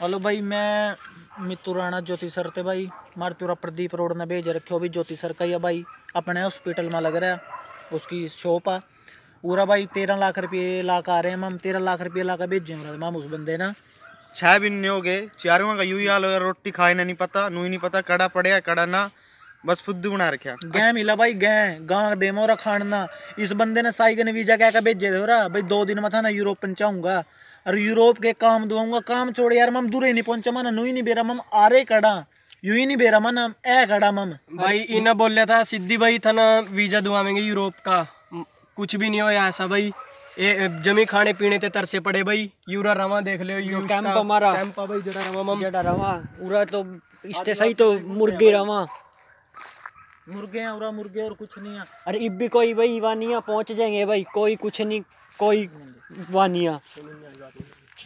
hello भाई मैं मितू राणा ज्योति sir थे भाई मारतूरा प्रदीप रोड ने भेज रखे भी ज्योति सर का ही है भाई अपने हॉस्पिटल में लग रहा है उसकी शॉप आ पूरा भाई तेरह लाख रुपये ला कर आ रहे हैं हम तेरह लाख रुपये ला कर भेजे हम उस बंदे ने छह भी नहीं हो गए चारों का यू ही हाल हो रोटी खाए ना नहीं पता नू ही नहीं पता कड़ा पड़े कड़ा ना बस फुद्दू बना रखे गै मिला भाई गै गां दे मोरा इस बंदे ने साई ने वीजा क्या भेजे थे भाई दो दिन मथा ना यूरोप पहुंचाऊंगा और यूरोप के काम दूंगा काम छोड़ यार मम दूर नहीं पहुंचा मन नु नहीं बेरा मम आ कड़ा यू ही नहीं बेरा मन ए कड़ा मम भाई इन्हें बोल था सिद्धि भाई था ना वीजा दुआवेंगे यूरोप का कुछ भी नहीं हो ऐसा भाई ए जमी खाने पीने ते तरसे पड़े भाई यूरा रवा देख ले यो कैंप हमारा कैंप भाई जड़ा रवा मम जड़ा रवा उरा तो इसते सही तो मुर्गी रवा मुर्गे हैं और मुर्गे और कुछ नहीं है अरे इब भी कोई भाई वानिया पहुंच जाएंगे भाई कोई कुछ नहीं कोई वानिया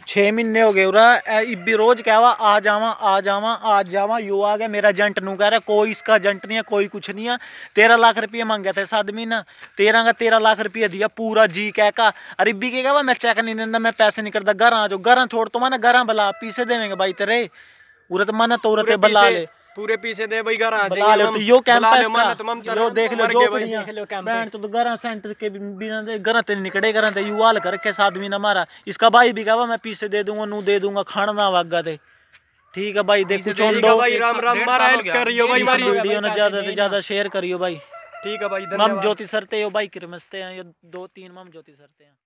छः महीने हो गए इब्बी रोज क्या हुआ आ जावा आ जावा आ जावा यू आ गया मेरा जंट नू कह रहा कोई इसका जंट नहीं है कोई कुछ नहीं है तेरह लाख रुपया मांगे थे इस आदमी ने तेरह का तेरह लाख रुपया दिया पूरा जी कह का अरे इब्बी के कहा मैं चेक नहीं देता मैं पैसे नहीं करता घर आ जाओ घर छोड़ तो माना घर बला पीछे देवेंगे भाई तेरे उरत माना तो बला ले पूरे पीछे दे भाई घर आ जाएंगे तो यो कैंपस का तो तो यो देख लो जो देख लो बैंड तो घर सेंट के बिना दे घर ते निकड़े घर ते युवाल करके साथ ना मारा इसका भाई भी कहा मैं पीछे दे दूंगा नू दे दूंगा खाना ना वागा ते ठीक है भाई देखो छोड़ दो भाई राम राम मारा करियो भाई हमारी वीडियो ने ज्यादा से ज्यादा शेयर करियो भाई ठीक है भाई मम ज्योति सरते हो भाई किरमस्ते हैं ये दो तीन मम ज्योति सरते हैं